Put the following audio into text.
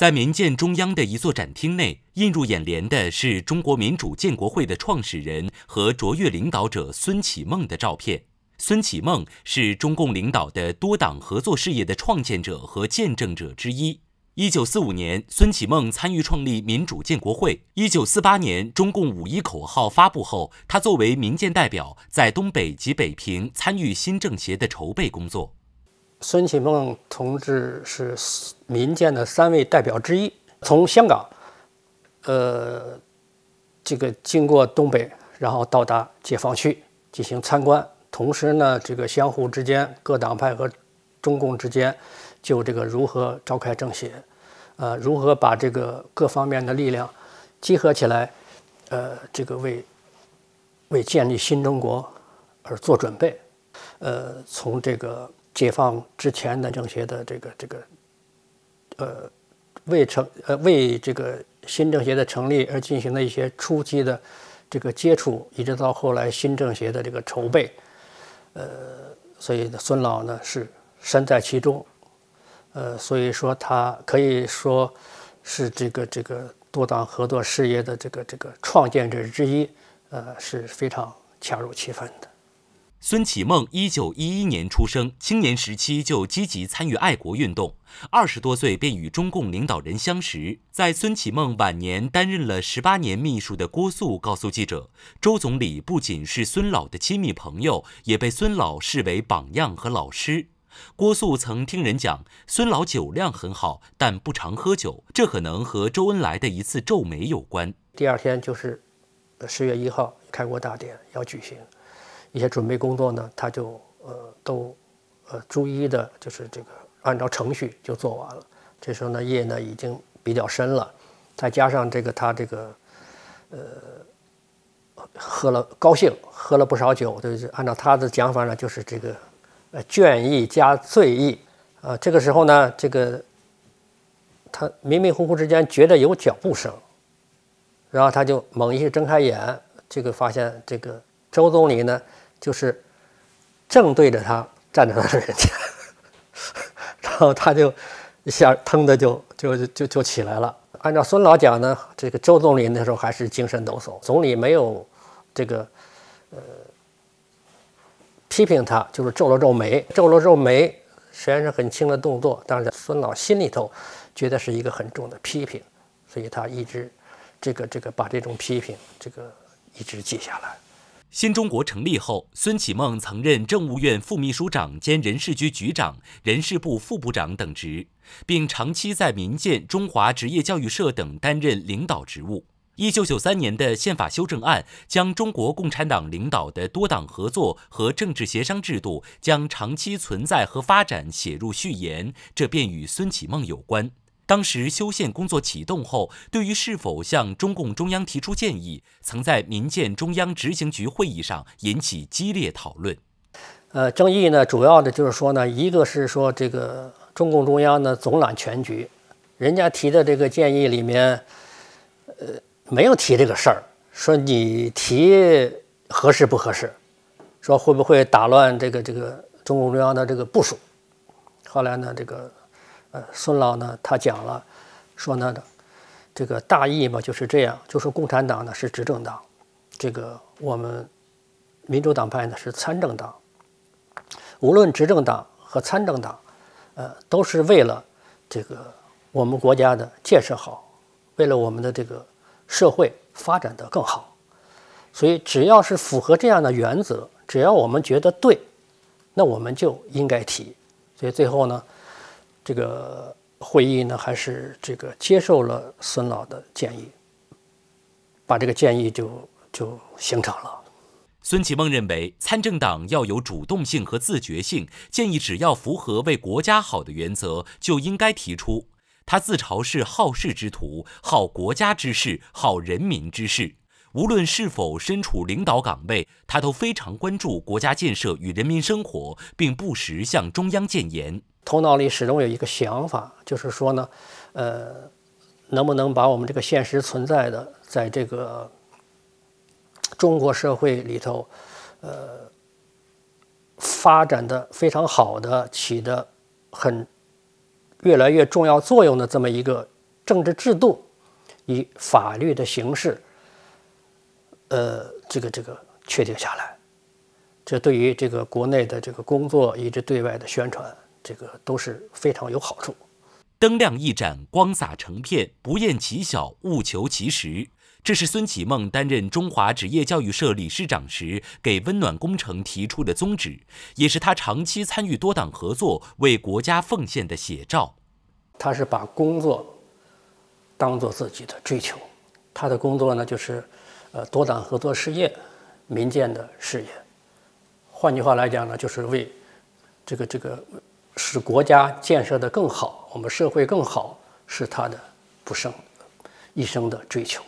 在民建中央的一座展厅内，映入眼帘的是中国民主建国会的创始人和卓越领导者孙启梦的照片。孙启梦是中共领导的多党合作事业的创建者和见证者之一。一九四五年，孙启梦参与创立民主建国会。一九四八年，中共“五一”口号发布后，他作为民建代表，在东北及北平参与新政协的筹备工作。孙启孟同志是民间的三位代表之一，从香港，呃，这个经过东北，然后到达解放区进行参观。同时呢，这个相互之间各党派和中共之间，就这个如何召开政协，呃，如何把这个各方面的力量集合起来，呃，这个为为建立新中国而做准备，呃，从这个。解放之前的政协的这个这个，呃，为成呃为这个新政协的成立而进行的一些初期的这个接触，一直到后来新政协的这个筹备，呃，所以孙老呢是身在其中，呃，所以说他可以说，是这个这个多党合作事业的这个这个创建者之一，呃，是非常恰如其分的。孙启梦一九一一年出生，青年时期就积极参与爱国运动，二十多岁便与中共领导人相识。在孙启梦晚年担任了十八年秘书的郭素告诉记者：“周总理不仅是孙老的亲密朋友，也被孙老视为榜样和老师。”郭素曾听人讲，孙老酒量很好，但不常喝酒，这可能和周恩来的一次皱眉有关。第二天就是十月一号，开国大典要举行。一些准备工作呢，他就呃都呃逐一的，就是这个按照程序就做完了。这时候呢，夜呢已经比较深了，再加上这个他这个呃喝了高兴喝了不少酒，就是按照他的讲法呢，就是这个呃倦意加醉意啊。这个时候呢，这个他迷迷糊糊之间觉得有脚步声，然后他就猛一睁开眼，这个发现这个周总理呢。就是正对着他站在他人家，然后他就一下腾的就就就就起来了。按照孙老讲呢，这个周总理那时候还是精神抖擞。总理没有这个呃批评他，就是皱了皱眉，皱了皱眉，虽然是很轻的动作，但是孙老心里头觉得是一个很重的批评，所以他一直这个这个把这种批评这个一直记下来。新中国成立后，孙启梦曾任政务院副秘书长兼人事局局长、人事部副部长等职，并长期在民建、中华职业教育社等担任领导职务。一九九三年的宪法修正案将中国共产党领导的多党合作和政治协商制度将长期存在和发展写入序言，这便与孙启梦有关。当时修宪工作启动后，对于是否向中共中央提出建议，曾在民建中央执行局会议上引起激烈讨论。呃，争议呢，主要的就是说呢，一个是说这个中共中央呢总揽全局，人家提的这个建议里面，呃，没有提这个事儿，说你提合适不合适，说会不会打乱这个这个中共中央的这个部署。后来呢，这个。呃，孙老呢，他讲了，说呢，这个大意嘛就是这样，就说共产党呢是执政党，这个我们民主党派呢是参政党。无论执政党和参政党，呃，都是为了这个我们国家的建设好，为了我们的这个社会发展的更好。所以，只要是符合这样的原则，只要我们觉得对，那我们就应该提。所以最后呢。这个会议呢，还是这个接受了孙老的建议，把这个建议就就形成了。孙启孟认为，参政党要有主动性和自觉性，建议只要符合为国家好的原则，就应该提出。他自嘲是好事之徒，好国家之事，好人民之事。无论是否身处领导岗位，他都非常关注国家建设与人民生活，并不时向中央建言。头脑里始终有一个想法，就是说呢，呃，能不能把我们这个现实存在的，在这个中国社会里头，呃，发展的非常好的、起的很越来越重要作用的这么一个政治制度，以法律的形式，呃，这个这个确定下来，这对于这个国内的这个工作，以及对外的宣传。这个都是非常有好处。灯亮一盏，光洒成片，不厌其小，务求其实。这是孙启梦担任中华职业教育社理事长时给温暖工程提出的宗旨，也是他长期参与多党合作为国家奉献的写照。他是把工作当做自己的追求。他的工作呢，就是呃多党合作事业、民间的事业。换句话来讲呢，就是为这个这个。使国家建设得更好，我们社会更好，是他的不生一生的追求。